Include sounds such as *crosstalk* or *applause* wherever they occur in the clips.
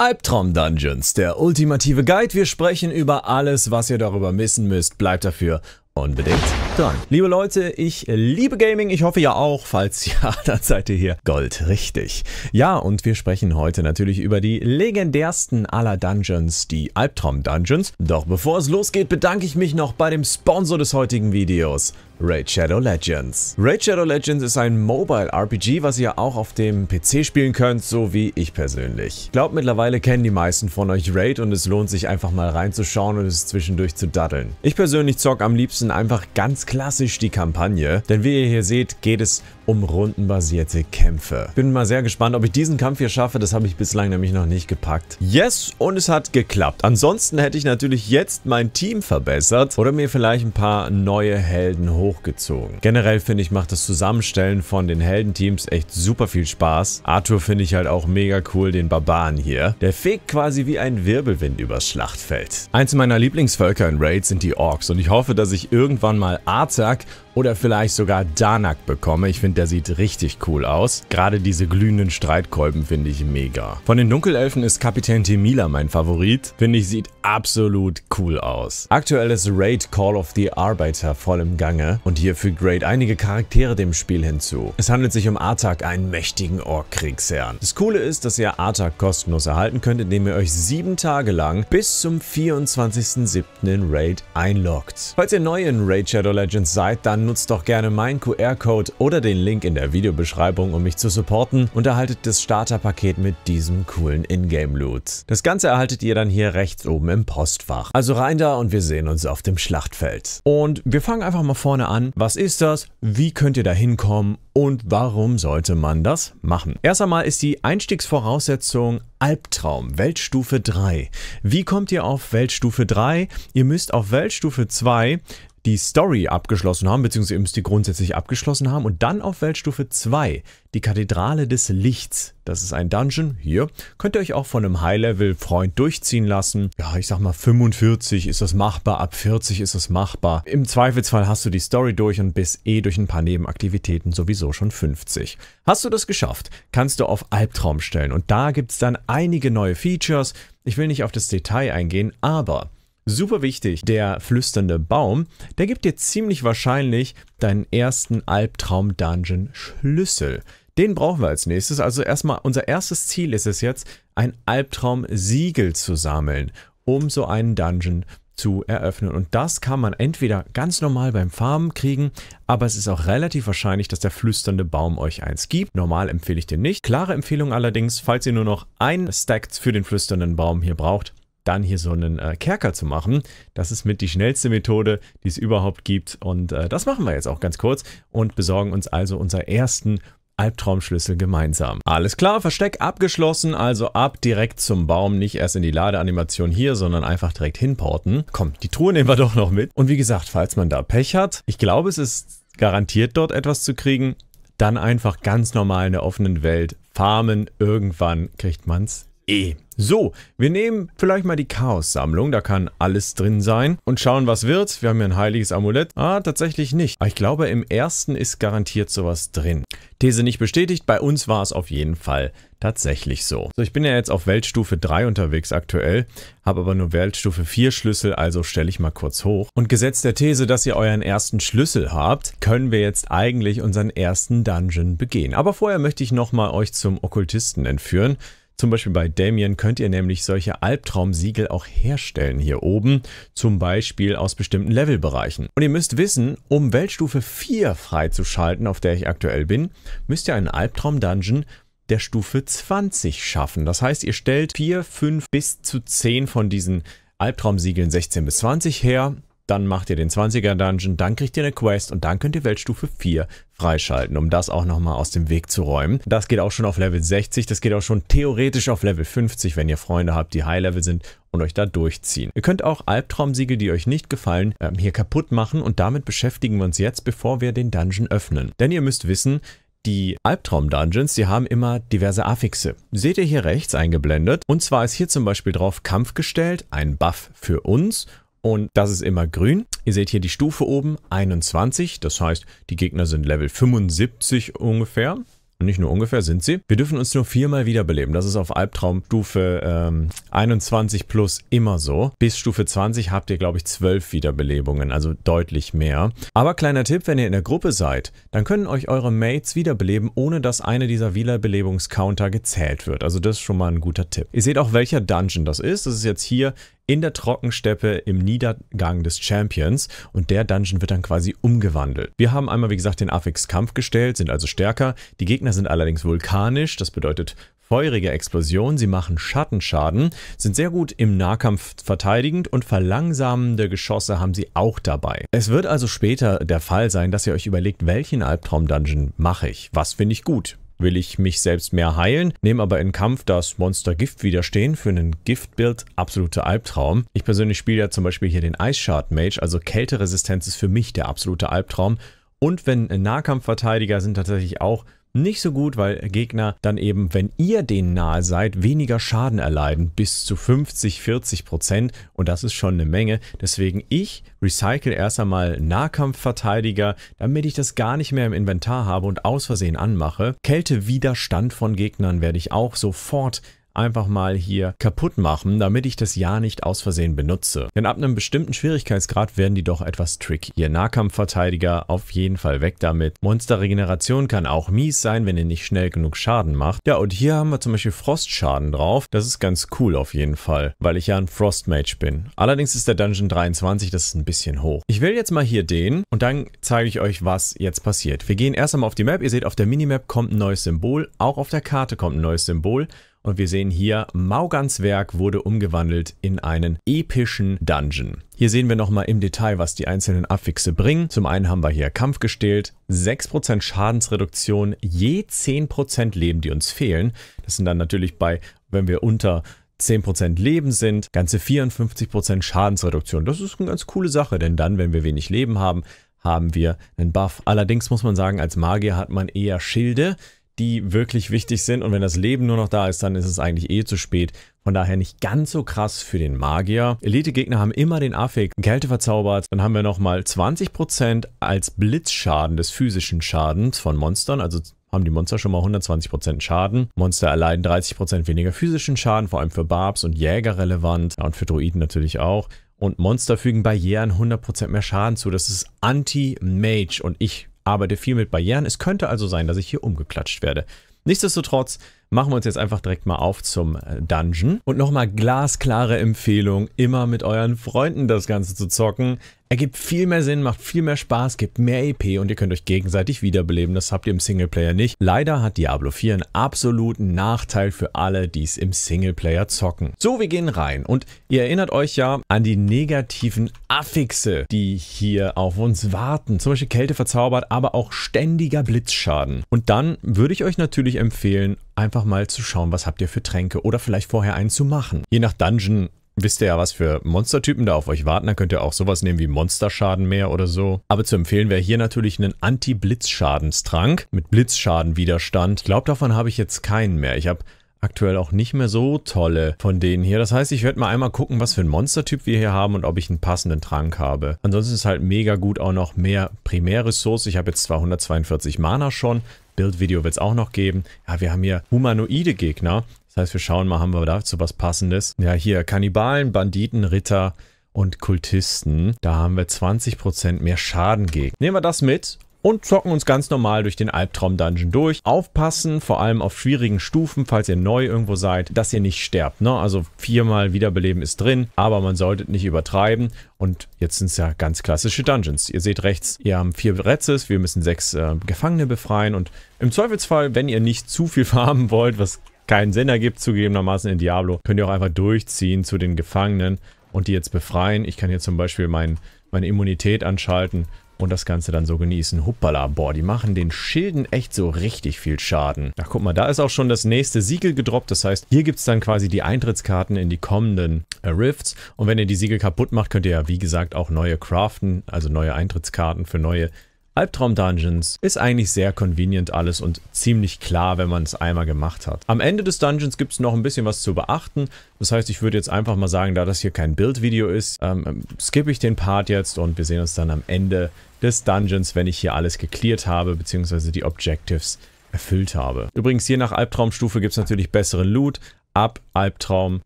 Albtraum Dungeons, der ultimative Guide. Wir sprechen über alles, was ihr darüber wissen müsst. Bleibt dafür unbedingt dran. Liebe Leute, ich liebe Gaming, ich hoffe ja auch, falls *laughs* ja, dann seid ihr hier goldrichtig. Ja, und wir sprechen heute natürlich über die legendärsten aller Dungeons, die Albtraum-Dungeons. Doch bevor es losgeht, bedanke ich mich noch bei dem Sponsor des heutigen Videos. Raid Shadow Legends. Raid Shadow Legends ist ein Mobile RPG, was ihr auch auf dem PC spielen könnt, so wie ich persönlich. Ich glaube mittlerweile kennen die meisten von euch Raid und es lohnt sich einfach mal reinzuschauen und es zwischendurch zu daddeln. Ich persönlich zock am liebsten starten einfach ganz klassisch die Kampagne, denn wie ihr hier seht, geht es um rundenbasierte Kämpfe. Bin mal sehr gespannt, ob ich diesen Kampf hier schaffe, das habe ich bislang nämlich noch nicht gepackt. Yes, und es hat geklappt. Ansonsten hätte ich natürlich jetzt mein Team verbessert oder mir vielleicht ein paar neue Helden hochgezogen. Generell finde ich, macht das Zusammenstellen von den Heldenteams echt super viel Spaß. Arthur finde ich halt auch mega cool, den Barbaren hier. Der fegt quasi wie ein Wirbelwind übers Schlachtfeld. Eins meiner Lieblingsvölker in Raid sind die Orks und ich hoffe, dass ich irgendwann mal Arzak oder vielleicht sogar Danak bekomme. Ich finde, der sieht richtig cool aus. Gerade diese glühenden Streitkolben finde ich mega. Von den Dunkelelfen ist Kapitän Temila mein Favorit. Finde ich, sieht absolut cool aus. Aktuell ist Raid Call of the Arbiter voll im Gange und hier fügt Raid einige Charaktere dem Spiel hinzu. Es handelt sich um Artak, einen mächtigen Ork-Kriegsherrn. Das Coole ist, dass ihr Artak kostenlos erhalten könnt, indem ihr euch sieben Tage lang bis zum 24.07. in Raid einloggt. Falls ihr neu in Raid Shadow Legends seid, dann nutzt doch gerne meinen QR-Code oder den Link in der Videobeschreibung, um mich zu supporten und erhaltet das Starterpaket mit diesem coolen Ingame-Loot. Das Ganze erhaltet ihr dann hier rechts oben im Postfach. Also rein da und wir sehen uns auf dem Schlachtfeld. Und wir fangen einfach mal vorne an. Was ist das? Wie könnt ihr da hinkommen? Und warum sollte man das machen? Erst einmal ist die Einstiegsvoraussetzung Albtraum, Weltstufe 3. Wie kommt ihr auf Weltstufe 3? Ihr müsst auf Weltstufe 2 die Story abgeschlossen haben, beziehungsweise ihr müsst die grundsätzlich abgeschlossen haben und dann auf Weltstufe 2, die Kathedrale des Lichts. Das ist ein Dungeon, hier, könnt ihr euch auch von einem High-Level-Freund durchziehen lassen. Ja, ich sag mal 45 ist das machbar, ab 40 ist das machbar. Im Zweifelsfall hast du die Story durch und bist eh durch ein paar Nebenaktivitäten sowieso schon 50. Hast du das geschafft, kannst du auf Albtraum stellen und da gibt's dann einige neue Features. Ich will nicht auf das Detail eingehen, aber Super wichtig, der flüsternde Baum, der gibt dir ziemlich wahrscheinlich deinen ersten Albtraum-Dungeon-Schlüssel. Den brauchen wir als nächstes. Also erstmal, unser erstes Ziel ist es jetzt, ein Albtraum-Siegel zu sammeln, um so einen Dungeon zu eröffnen. Und das kann man entweder ganz normal beim Farmen kriegen, aber es ist auch relativ wahrscheinlich, dass der flüsternde Baum euch eins gibt. Normal empfehle ich den nicht. Klare Empfehlung allerdings, falls ihr nur noch ein Stack für den flüsternden Baum hier braucht, dann hier so einen äh, Kerker zu machen. Das ist mit die schnellste Methode, die es überhaupt gibt. Und äh, das machen wir jetzt auch ganz kurz und besorgen uns also unseren ersten Albtraumschlüssel gemeinsam. Alles klar, Versteck abgeschlossen, also ab direkt zum Baum, nicht erst in die Ladeanimation hier, sondern einfach direkt hinporten. Komm, die Truhe nehmen wir doch noch mit. Und wie gesagt, falls man da Pech hat, ich glaube es ist garantiert dort etwas zu kriegen, dann einfach ganz normal in der offenen Welt farmen, irgendwann kriegt man es eh. So, wir nehmen vielleicht mal die Chaos-Sammlung, da kann alles drin sein und schauen, was wird. Wir haben hier ein heiliges Amulett. Ah, tatsächlich nicht. Aber ich glaube, im ersten ist garantiert sowas drin. These nicht bestätigt, bei uns war es auf jeden Fall tatsächlich so. So, ich bin ja jetzt auf Weltstufe 3 unterwegs aktuell, habe aber nur Weltstufe 4 Schlüssel, also stelle ich mal kurz hoch. Und gesetzt der These, dass ihr euren ersten Schlüssel habt, können wir jetzt eigentlich unseren ersten Dungeon begehen. Aber vorher möchte ich nochmal euch zum Okkultisten entführen. Zum Beispiel bei Damien könnt ihr nämlich solche Albtraumsiegel auch herstellen hier oben, zum Beispiel aus bestimmten Levelbereichen. Und ihr müsst wissen, um Weltstufe 4 freizuschalten, auf der ich aktuell bin, müsst ihr einen Albtraum-Dungeon der Stufe 20 schaffen. Das heißt, ihr stellt 4, 5 bis zu 10 von diesen Albtraumsiegeln 16 bis 20 her dann macht ihr den 20er Dungeon, dann kriegt ihr eine Quest und dann könnt ihr Weltstufe 4 freischalten, um das auch nochmal aus dem Weg zu räumen. Das geht auch schon auf Level 60, das geht auch schon theoretisch auf Level 50, wenn ihr Freunde habt, die High-Level sind und euch da durchziehen. Ihr könnt auch Albtraumsiegel, die euch nicht gefallen, ähm, hier kaputt machen und damit beschäftigen wir uns jetzt, bevor wir den Dungeon öffnen. Denn ihr müsst wissen, die Albtraum-Dungeons, die haben immer diverse Affixe. Seht ihr hier rechts eingeblendet? Und zwar ist hier zum Beispiel drauf Kampf gestellt, ein Buff für uns und das ist immer grün. Ihr seht hier die Stufe oben, 21. Das heißt, die Gegner sind Level 75 ungefähr. nicht nur ungefähr sind sie. Wir dürfen uns nur viermal wiederbeleben. Das ist auf Albtraumstufe ähm, 21 plus immer so. Bis Stufe 20 habt ihr, glaube ich, zwölf Wiederbelebungen, also deutlich mehr. Aber kleiner Tipp, wenn ihr in der Gruppe seid, dann können euch eure Mates wiederbeleben, ohne dass eine dieser Wiederbelebungscounter gezählt wird. Also das ist schon mal ein guter Tipp. Ihr seht auch, welcher Dungeon das ist. Das ist jetzt hier in der Trockensteppe im Niedergang des Champions und der Dungeon wird dann quasi umgewandelt. Wir haben einmal, wie gesagt, den Affix Kampf gestellt, sind also stärker. Die Gegner sind allerdings vulkanisch, das bedeutet feurige Explosion, sie machen Schattenschaden, sind sehr gut im Nahkampf verteidigend und verlangsamende Geschosse haben sie auch dabei. Es wird also später der Fall sein, dass ihr euch überlegt, welchen Albtraum-Dungeon mache ich, was finde ich gut, will ich mich selbst mehr heilen, nehme aber in Kampf das Monster Gift widerstehen für einen Gift-Build absoluter Albtraum. Ich persönlich spiele ja zum Beispiel hier den Eisschard Mage, also Kälteresistenz ist für mich der absolute Albtraum. Und wenn Nahkampfverteidiger sind tatsächlich auch nicht so gut, weil Gegner dann eben, wenn ihr denen nahe seid, weniger Schaden erleiden, bis zu 50, 40 Prozent und das ist schon eine Menge. Deswegen ich recycle erst einmal Nahkampfverteidiger, damit ich das gar nicht mehr im Inventar habe und aus Versehen anmache. Kältewiderstand von Gegnern werde ich auch sofort einfach mal hier kaputt machen, damit ich das Ja nicht aus Versehen benutze. Denn ab einem bestimmten Schwierigkeitsgrad werden die doch etwas tricky. Ihr Nahkampfverteidiger auf jeden Fall weg damit. Monsterregeneration kann auch mies sein, wenn ihr nicht schnell genug Schaden macht. Ja, und hier haben wir zum Beispiel Frostschaden drauf. Das ist ganz cool auf jeden Fall, weil ich ja ein Frostmage bin. Allerdings ist der Dungeon 23, das ist ein bisschen hoch. Ich will jetzt mal hier den und dann zeige ich euch, was jetzt passiert. Wir gehen erst einmal auf die Map. Ihr seht, auf der Minimap kommt ein neues Symbol. Auch auf der Karte kommt ein neues Symbol. Und wir sehen hier, Maugans Werk wurde umgewandelt in einen epischen Dungeon. Hier sehen wir nochmal im Detail, was die einzelnen Affixe bringen. Zum einen haben wir hier Kampf gestählt, 6% Schadensreduktion, je 10% Leben, die uns fehlen. Das sind dann natürlich bei, wenn wir unter 10% Leben sind, ganze 54% Schadensreduktion. Das ist eine ganz coole Sache, denn dann, wenn wir wenig Leben haben, haben wir einen Buff. Allerdings muss man sagen, als Magier hat man eher Schilde die wirklich wichtig sind. Und wenn das Leben nur noch da ist, dann ist es eigentlich eh zu spät. Von daher nicht ganz so krass für den Magier. Elite-Gegner haben immer den Affix Kälte verzaubert. Dann haben wir nochmal 20% als Blitzschaden des physischen Schadens von Monstern. Also haben die Monster schon mal 120% Schaden. Monster erleiden 30% weniger physischen Schaden, vor allem für Barbs und Jäger relevant. Ja, und für Droiden natürlich auch. Und Monster fügen Barrieren 100% mehr Schaden zu. Das ist Anti-Mage. Und ich arbeite viel mit Barrieren. Es könnte also sein, dass ich hier umgeklatscht werde. Nichtsdestotrotz, machen wir uns jetzt einfach direkt mal auf zum äh, Dungeon. Und nochmal glasklare Empfehlung, immer mit euren Freunden das Ganze zu zocken. Ergibt viel mehr Sinn, macht viel mehr Spaß, gibt mehr EP und ihr könnt euch gegenseitig wiederbeleben. Das habt ihr im Singleplayer nicht. Leider hat Diablo 4 einen absoluten Nachteil für alle, die es im Singleplayer zocken. So, wir gehen rein und ihr erinnert euch ja an die negativen Affixe, die hier auf uns warten. Zum Beispiel Kälte verzaubert, aber auch ständiger Blitzschaden. Und dann würde ich euch natürlich empfehlen, einfach mal zu schauen, was habt ihr für Tränke oder vielleicht vorher einen zu machen. Je nach Dungeon wisst ihr ja, was für Monstertypen da auf euch warten. Da könnt ihr auch sowas nehmen wie Monsterschaden mehr oder so. Aber zu empfehlen wäre hier natürlich einen Anti-Blitzschadenstrank mit Blitzschadenwiderstand. Ich glaube, davon habe ich jetzt keinen mehr. Ich habe aktuell auch nicht mehr so tolle von denen hier. Das heißt, ich werde mal einmal gucken, was für ein Monstertyp wir hier haben und ob ich einen passenden Trank habe. Ansonsten ist halt mega gut auch noch mehr Primärressource. Ich habe jetzt zwar 142 Mana schon, Build-Video wird es auch noch geben. Ja, wir haben hier humanoide Gegner. Das heißt, wir schauen mal, haben wir dazu was Passendes. Ja, hier Kannibalen, Banditen, Ritter und Kultisten. Da haben wir 20% mehr Schaden gegen. Nehmen wir das mit und zocken uns ganz normal durch den Albtraum-Dungeon durch. Aufpassen, vor allem auf schwierigen Stufen, falls ihr neu irgendwo seid, dass ihr nicht sterbt. Ne? Also viermal Wiederbeleben ist drin, aber man sollte nicht übertreiben. Und jetzt sind es ja ganz klassische Dungeons. Ihr seht rechts, ihr haben vier Retzes, wir müssen sechs äh, Gefangene befreien. Und im Zweifelsfall, wenn ihr nicht zu viel *laughs* farmen wollt, was keinen Sinn ergibt, zugegebenermaßen in Diablo, könnt ihr auch einfach durchziehen zu den Gefangenen und die jetzt befreien. Ich kann hier zum Beispiel mein, meine Immunität anschalten und das Ganze dann so genießen. Huppala, boah, die machen den Schilden echt so richtig viel Schaden. Ach, guck mal, da ist auch schon das nächste Siegel gedroppt. Das heißt, hier gibt es dann quasi die Eintrittskarten in die kommenden äh, Rifts. Und wenn ihr die Siegel kaputt macht, könnt ihr ja, wie gesagt, auch neue craften, also neue Eintrittskarten für neue Albtraum Dungeons ist eigentlich sehr convenient alles und ziemlich klar, wenn man es einmal gemacht hat. Am Ende des Dungeons gibt es noch ein bisschen was zu beachten. Das heißt, ich würde jetzt einfach mal sagen, da das hier kein Bildvideo ist, ähm, ähm, skippe ich den Part jetzt und wir sehen uns dann am Ende des Dungeons, wenn ich hier alles geklärt habe, beziehungsweise die Objectives erfüllt habe. Übrigens, je nach Albtraumstufe gibt es natürlich besseren Loot, Ab Albtraum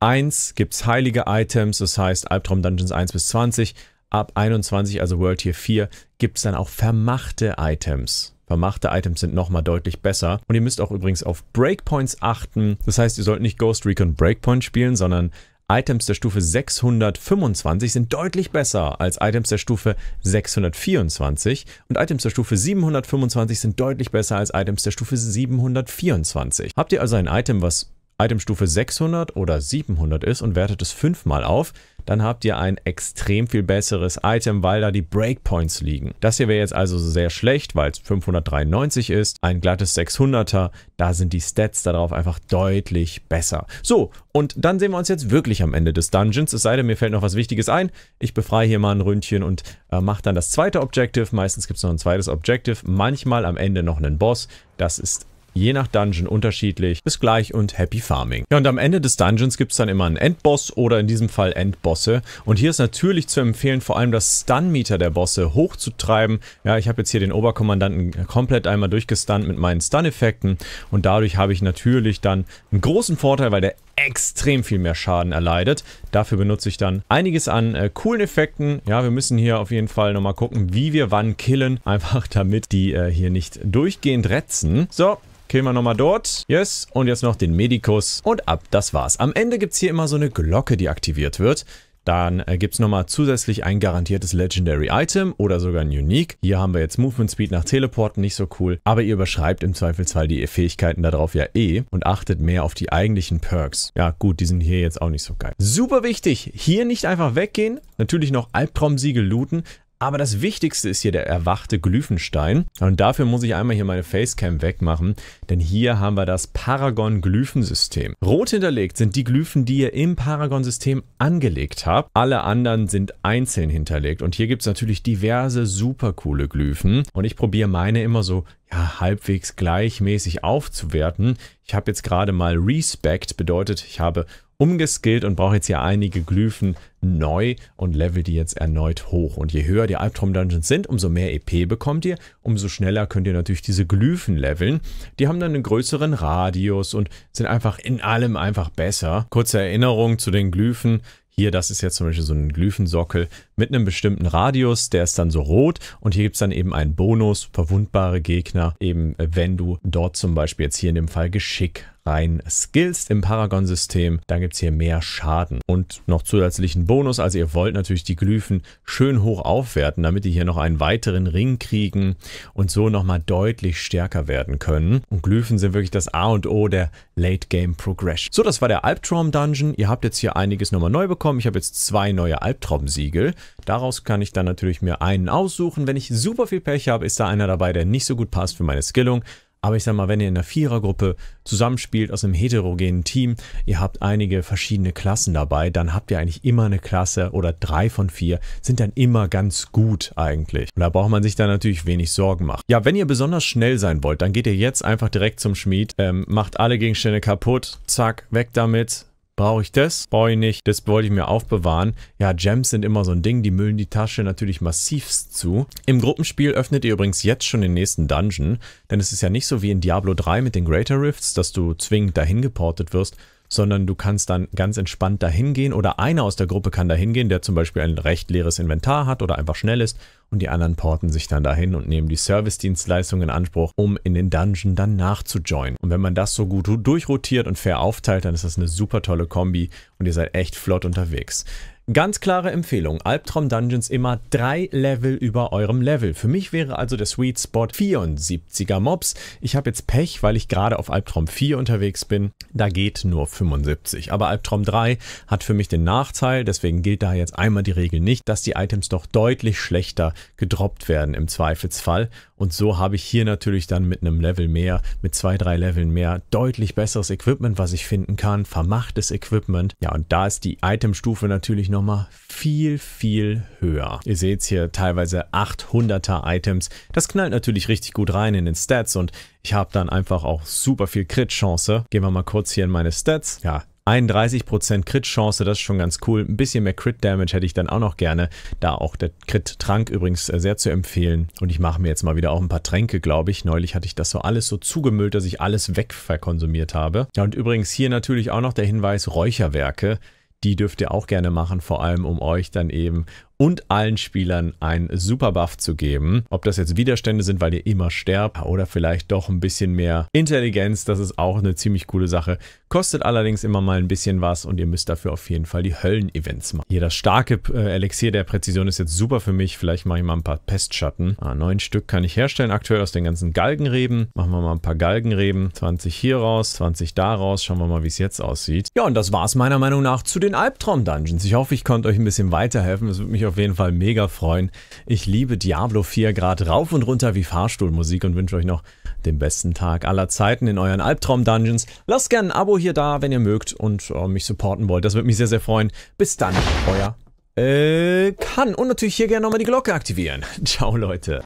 1 gibt es heilige Items, das heißt Albtraum Dungeons 1 bis 20 ab 21, also World Tier 4, gibt es dann auch vermachte Items. Vermachte Items sind nochmal deutlich besser. Und ihr müsst auch übrigens auf Breakpoints achten. Das heißt, ihr sollt nicht Ghost Recon Breakpoint spielen, sondern Items der Stufe 625 sind deutlich besser als Items der Stufe 624 und Items der Stufe 725 sind deutlich besser als Items der Stufe 724. Habt ihr also ein Item, was Itemstufe 600 oder 700 ist und wertet es fünfmal auf, dann habt ihr ein extrem viel besseres Item, weil da die Breakpoints liegen. Das hier wäre jetzt also sehr schlecht, weil es 593 ist, ein glattes 600er, da sind die Stats darauf einfach deutlich besser. So, und dann sehen wir uns jetzt wirklich am Ende des Dungeons, es sei denn, mir fällt noch was Wichtiges ein. Ich befreie hier mal ein Ründchen und äh, mache dann das zweite Objective, meistens gibt es noch ein zweites Objective, manchmal am Ende noch einen Boss, das ist je nach Dungeon unterschiedlich. Bis gleich und happy farming. Ja, und am Ende des Dungeons gibt es dann immer einen Endboss oder in diesem Fall Endbosse. Und hier ist natürlich zu empfehlen, vor allem das Stun-Meter der Bosse hochzutreiben. Ja, ich habe jetzt hier den Oberkommandanten komplett einmal durchgestunt mit meinen Stun-Effekten und dadurch habe ich natürlich dann einen großen Vorteil, weil der extrem viel mehr Schaden erleidet. Dafür benutze ich dann einiges an äh, coolen Effekten. Ja, wir müssen hier auf jeden Fall nochmal gucken, wie wir wann killen. *laughs* Einfach damit die äh, hier nicht durchgehend retzen. So, Killen wir nochmal dort. Yes. Und jetzt noch den Medikus. Und ab, das war's. Am Ende gibt es hier immer so eine Glocke, die aktiviert wird. Dann äh, gibt es nochmal zusätzlich ein garantiertes Legendary Item oder sogar ein Unique. Hier haben wir jetzt Movement Speed nach Teleporten, nicht so cool. Aber ihr überschreibt im Zweifelsfall die Fähigkeiten darauf ja eh und achtet mehr auf die eigentlichen Perks. Ja gut, die sind hier jetzt auch nicht so geil. Super wichtig, hier nicht einfach weggehen. Natürlich noch Albtraumsiegel looten, aber das Wichtigste ist hier der erwachte Glyphenstein. Und dafür muss ich einmal hier meine Facecam wegmachen, denn hier haben wir das Paragon-Glyphensystem. Rot hinterlegt sind die Glyphen, die ihr im Paragon-System angelegt habt. Alle anderen sind einzeln hinterlegt. Und hier gibt es natürlich diverse super coole Glyphen. Und ich probiere meine immer so ja, halbwegs gleichmäßig aufzuwerten. Ich habe jetzt gerade mal Respect, bedeutet, ich habe umgeskillt und brauche jetzt hier einige Glyphen neu und level die jetzt erneut hoch. Und je höher die Albtraum-Dungeons sind, umso mehr EP bekommt ihr, umso schneller könnt ihr natürlich diese Glyphen leveln. Die haben dann einen größeren Radius und sind einfach in allem einfach besser. Kurze Erinnerung zu den Glyphen. Hier, das ist jetzt zum Beispiel so ein Glyphensockel mit einem bestimmten Radius, der ist dann so rot und hier gibt es dann eben einen Bonus, verwundbare Gegner, eben äh, wenn du dort zum Beispiel jetzt hier in dem Fall Geschick rein skillst im Paragon-System, dann gibt es hier mehr Schaden und noch zusätzlichen Bonus. Also ihr wollt natürlich die Glyphen schön hoch aufwerten, damit die hier noch einen weiteren Ring kriegen und so nochmal deutlich stärker werden können. Und Glyphen sind wirklich das A und O der Late-Game-Progression. So, das war der Albtraum-Dungeon. Ihr habt jetzt hier einiges nochmal neu bekommen. Ich habe jetzt zwei neue Albtraum-Siegel. Daraus kann ich dann natürlich mir einen aussuchen. Wenn ich super viel Pech habe, ist da einer dabei, der nicht so gut passt für meine Skillung. Aber ich sag mal, wenn ihr in einer Vierergruppe zusammenspielt aus einem heterogenen Team, ihr habt einige verschiedene Klassen dabei, dann habt ihr eigentlich immer eine Klasse oder drei von vier sind dann immer ganz gut eigentlich. Und da braucht man sich dann natürlich wenig Sorgen machen. Ja, wenn ihr besonders schnell sein wollt, dann geht ihr jetzt einfach direkt zum Schmied, ähm, macht alle Gegenstände kaputt, zack, weg damit, Brauche ich das? Brauche ich nicht. Das wollte ich mir aufbewahren. Ja, Gems sind immer so ein Ding. Die müllen die Tasche natürlich massivst zu. Im Gruppenspiel öffnet ihr übrigens jetzt schon den nächsten Dungeon. Denn es ist ja nicht so wie in Diablo 3 mit den Greater Rifts, dass du zwingend dahin geportet wirst, sondern du kannst dann ganz entspannt dahin gehen oder einer aus der Gruppe kann dahin gehen, der zum Beispiel ein recht leeres Inventar hat oder einfach schnell ist und die anderen porten sich dann dahin und nehmen die Service-Dienstleistung in Anspruch, um in den Dungeon dann nachzujoinen. Und wenn man das so gut durchrotiert und fair aufteilt, dann ist das eine super tolle Kombi und ihr seid echt flott unterwegs. Ganz klare Empfehlung, Albtraum Dungeons immer drei Level über eurem Level. Für mich wäre also der Sweet Spot 74er Mobs. Ich habe jetzt Pech, weil ich gerade auf Albtraum 4 unterwegs bin. Da geht nur 75. Aber Albtraum 3 hat für mich den Nachteil, deswegen gilt da jetzt einmal die Regel nicht, dass die Items doch deutlich schlechter gedroppt werden im Zweifelsfall. Und so habe ich hier natürlich dann mit einem Level mehr, mit zwei, drei Leveln mehr, deutlich besseres Equipment, was ich finden kann, vermachtes Equipment. Ja, und da ist die Itemstufe natürlich nochmal viel, viel höher. Ihr seht hier teilweise 800er Items. Das knallt natürlich richtig gut rein in den Stats und ich habe dann einfach auch super viel Crit-Chance. Gehen wir mal kurz hier in meine Stats. Ja, 31% Crit-Chance, das ist schon ganz cool. Ein bisschen mehr Crit-Damage hätte ich dann auch noch gerne. Da auch der Crit-Trank übrigens äh, sehr zu empfehlen. Und ich mache mir jetzt mal wieder auch ein paar Tränke, glaube ich. Neulich hatte ich das so alles so zugemüllt, dass ich alles wegverkonsumiert habe. Ja, und übrigens hier natürlich auch noch der Hinweis Räucherwerke die dürft ihr auch gerne machen, vor allem um euch dann eben und allen Spielern einen Superbuff zu geben. Ob das jetzt Widerstände sind, weil ihr immer sterbt oder vielleicht doch ein bisschen mehr Intelligenz, das ist auch eine ziemlich coole Sache. Kostet allerdings immer mal ein bisschen was und ihr müsst dafür auf jeden Fall die Höllen-Events machen. Hier das starke äh, Elixier der Präzision ist jetzt super für mich. Vielleicht mache ich mal ein paar Pestschatten. Ah, neun Stück kann ich herstellen aktuell aus den ganzen Galgenreben. Machen wir mal ein paar Galgenreben. 20 hier raus, 20 da raus. Schauen wir mal, wie es jetzt aussieht. Ja, und das war es meiner Meinung nach zu den Albtraum-Dungeons. Ich hoffe, ich konnte euch ein bisschen weiterhelfen. Es würde mich auf auf jeden Fall mega freuen. Ich liebe Diablo 4 gerade rauf und runter wie Fahrstuhlmusik und wünsche euch noch den besten Tag aller Zeiten in euren Albtraum-Dungeons. Lasst gerne ein Abo hier da, wenn ihr mögt und äh, mich supporten wollt. Das würde mich sehr, sehr freuen. Bis dann, euer äh, Kann. Und natürlich hier gerne nochmal die Glocke aktivieren. *laughs* Ciao, Leute.